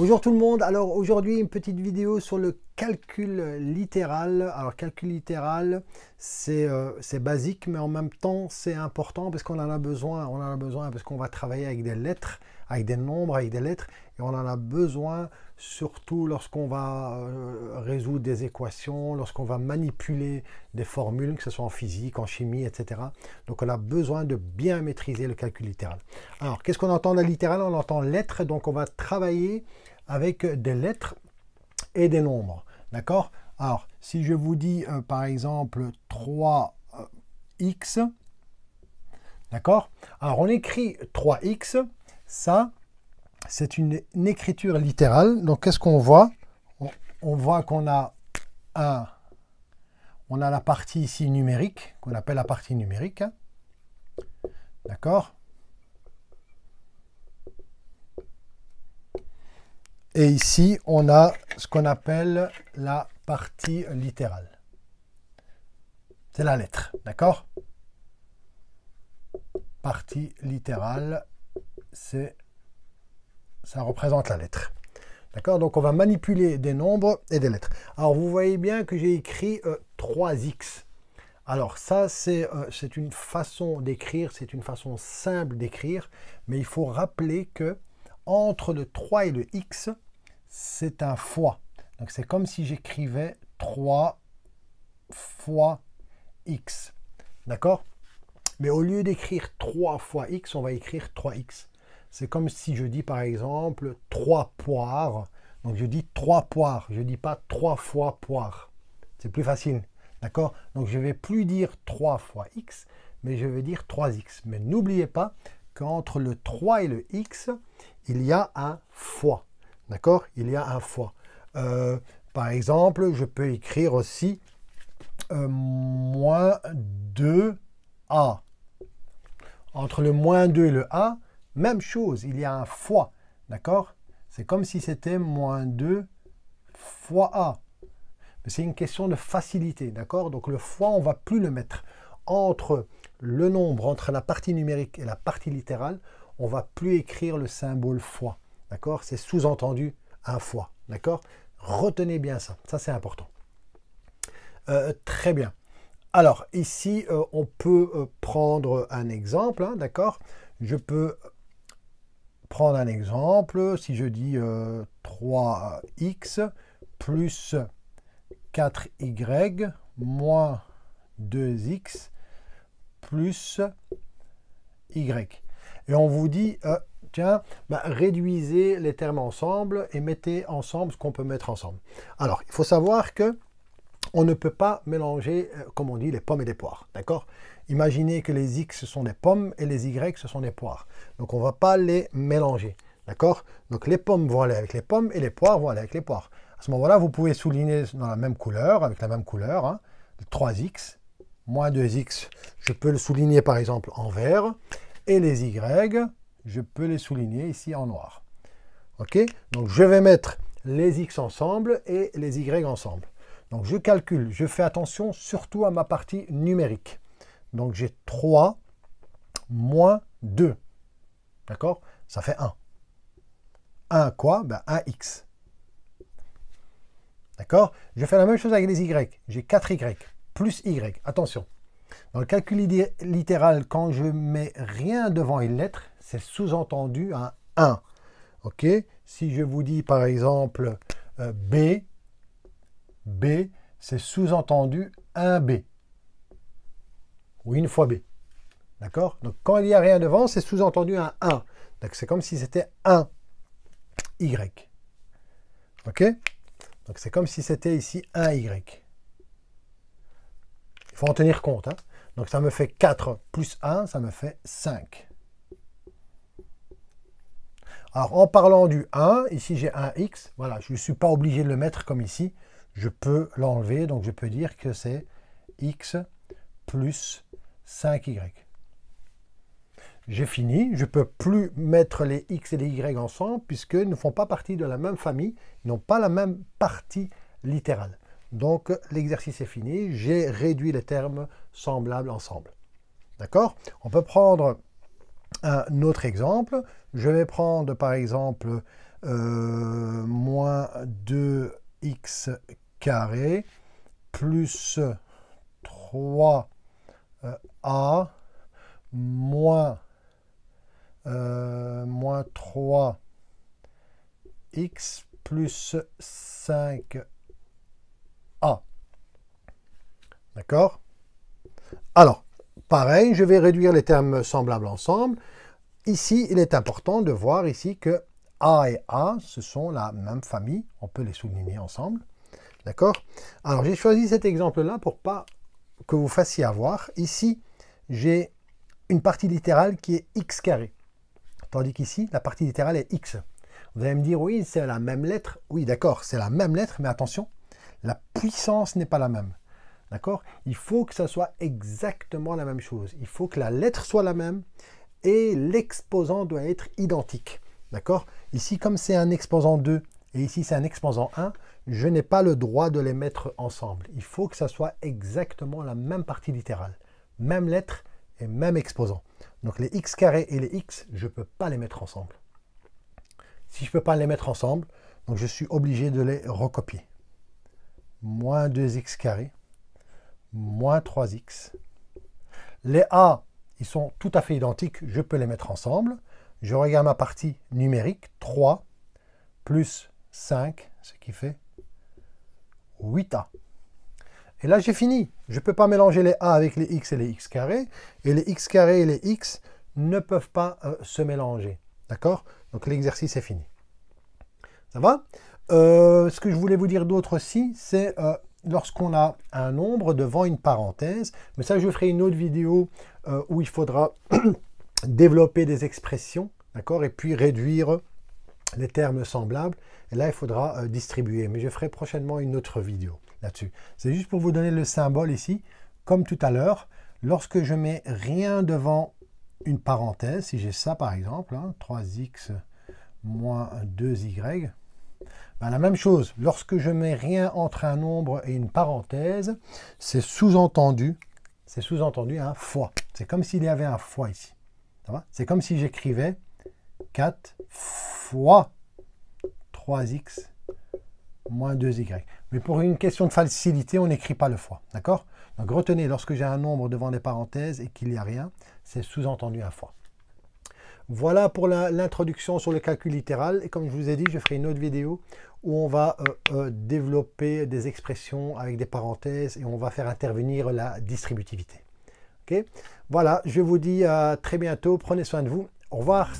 Bonjour tout le monde, alors aujourd'hui une petite vidéo sur le calcul littéral. Alors calcul littéral, euh, c'est basique mais en même temps c'est important parce qu'on en a besoin, on en a besoin parce qu'on va travailler avec des lettres, avec des nombres, avec des lettres, et on en a besoin surtout lorsqu'on va euh, résoudre des équations, lorsqu'on va manipuler des formules, que ce soit en physique, en chimie, etc. Donc on a besoin de bien maîtriser le calcul littéral. Alors qu'est-ce qu'on entend de la littérale On entend lettres, donc on va travailler avec des lettres et des nombres. D'accord Alors si je vous dis euh, par exemple 3x, D'accord Alors on écrit 3x, ça, c'est une, écriture littérale. Donc, qu'est-ce qu'on voit on, voit qu'on a un, on a la partie ici numérique, qu'on appelle la partie numérique. D'accord Et ici, on a ce qu'on appelle la partie littérale. C'est la lettre, d'accord Partie littérale c'est ça représente la lettre. D'accord Donc on va manipuler des nombres et des lettres. Alors vous voyez bien que j'ai écrit 3x. Euh, Alors ça, euh, c'est une façon d'écrire, c'est une façon simple d'écrire, mais il faut rappeler que entre le 3 et le x, c'est un fois. Donc c'est comme si j'écrivais 3 fois x. D'accord Mais au lieu d'écrire 3 fois x, on va écrire 3x. C'est comme si je dis par exemple trois poires. Donc je dis trois poires, je ne dis pas trois fois poire. C'est plus facile. D'accord Donc je ne vais plus dire 3 fois x, mais je vais dire 3x. Mais n'oubliez pas qu'entre le 3 et le x, il y a un fois. D'accord Il y a un fois. Euh, par exemple, je peux écrire aussi euh, moins 2a. Entre le moins 2 et le a, même chose, il y a un fois, d'accord C'est comme si c'était moins 2 fois A. Mais c'est une question de facilité, d'accord Donc le fois, on va plus le mettre entre le nombre, entre la partie numérique et la partie littérale, on va plus écrire le symbole fois, d'accord C'est sous-entendu un fois, d'accord Retenez bien ça, ça c'est important. Euh, très bien. Alors ici, euh, on peut euh, prendre un exemple, hein, d'accord Je peux prendre un exemple, si je dis 3x euh, plus 4y moins 2x plus y. Et on vous dit, euh, tiens, bah, réduisez les termes ensemble et mettez ensemble ce qu'on peut mettre ensemble. Alors, il faut savoir que on ne peut pas mélanger, euh, comme on dit, les pommes et les poires. D'accord Imaginez que les X, sont des pommes et les Y, ce sont des poires. Donc, on ne va pas les mélanger. D'accord Donc, les pommes vont aller avec les pommes et les poires vont aller avec les poires. À ce moment-là, vous pouvez souligner dans la même couleur, avec la même couleur, 3x, hein, moins 2x, je peux le souligner par exemple en vert, et les y, je peux les souligner ici en noir. Ok Donc je vais mettre les x ensemble et les y ensemble. Donc je calcule, je fais attention surtout à ma partie numérique. Donc j'ai 3 moins 2. D'accord Ça fait 1. 1 quoi ben 1x. D'accord Je fais la même chose avec les y. J'ai 4y plus y. Attention. Dans le calcul littéral, quand je mets rien devant une lettre, c'est sous-entendu à 1. OK Si je vous dis par exemple euh, B B, c'est sous-entendu 1B. Ou une fois B. D'accord Donc quand il n'y a rien devant, c'est sous-entendu un 1. Donc c'est comme si c'était 1 Y. OK Donc c'est comme si c'était ici 1 Y. Il faut en tenir compte. Hein. Donc ça me fait 4 plus 1, ça me fait 5. Alors en parlant du 1, ici j'ai un X. Voilà, je ne suis pas obligé de le mettre comme ici je peux l'enlever, donc je peux dire que c'est x plus 5y. J'ai fini, je ne peux plus mettre les x et les y ensemble puisqu'ils ne font pas partie de la même famille, ils n'ont pas la même partie littérale. Donc l'exercice est fini, j'ai réduit les termes semblables ensemble. D'accord On peut prendre un autre exemple. Je vais prendre par exemple euh, moins 2x carré plus 3a euh, moins, euh, moins 3x plus 5a. D'accord Alors, pareil, je vais réduire les termes semblables ensemble. Ici, il est important de voir ici que A et A, ce sont la même famille. On peut les souligner ensemble. D'accord Alors j'ai choisi cet exemple-là pour pas que vous fassiez avoir. Ici, j'ai une partie littérale qui est x carré. Tandis qu'ici, la partie littérale est x. Vous allez me dire, oui, c'est la même lettre. Oui, d'accord, c'est la même lettre, mais attention, la puissance n'est pas la même. D'accord Il faut que ça soit exactement la même chose. Il faut que la lettre soit la même et l'exposant doit être identique. D'accord Ici, comme c'est un exposant 2, et ici c'est un exposant 1, je n'ai pas le droit de les mettre ensemble. Il faut que ça soit exactement la même partie littérale, même lettre et même exposant. Donc les x et les x, je ne peux pas les mettre ensemble. Si je ne peux pas les mettre ensemble, donc je suis obligé de les recopier. Moins 2x carré, moins 3x. Les a, ils sont tout à fait identiques, je peux les mettre ensemble. Je regarde ma partie numérique, 3 plus 5, ce qui fait 8a. Et là, j'ai fini. Je ne peux pas mélanger les a avec les x et les x carrés. Et les x carrés et les x ne peuvent pas euh, se mélanger. D'accord Donc l'exercice est fini. Ça va euh, Ce que je voulais vous dire d'autre aussi, c'est euh, lorsqu'on a un nombre devant une parenthèse. Mais ça, je ferai une autre vidéo où il faudra développer des expressions. D'accord Et puis réduire les termes semblables. Et là, il faudra euh, distribuer. Mais je ferai prochainement une autre vidéo là-dessus. C'est juste pour vous donner le symbole ici. Comme tout à l'heure, lorsque je mets rien devant une parenthèse, si j'ai ça par exemple, 3x hein, moins 2y, ben, la même chose, lorsque je mets rien entre un nombre et une parenthèse, c'est sous-entendu, c'est sous-entendu un hein, fois. C'est comme s'il y avait un fois ici. C'est comme si j'écrivais 4 fois 3x moins 2y. Mais pour une question de facilité, on n'écrit pas le fois, d'accord Donc retenez, lorsque j'ai un nombre devant des parenthèses et qu'il n'y a rien, c'est sous-entendu un fois. Voilà pour l'introduction sur le calcul littéral. Et comme je vous ai dit, je ferai une autre vidéo où on va euh, euh, développer des expressions avec des parenthèses et on va faire intervenir la distributivité. Ok voilà, je vous dis à très bientôt. Prenez soin de vous. Au revoir.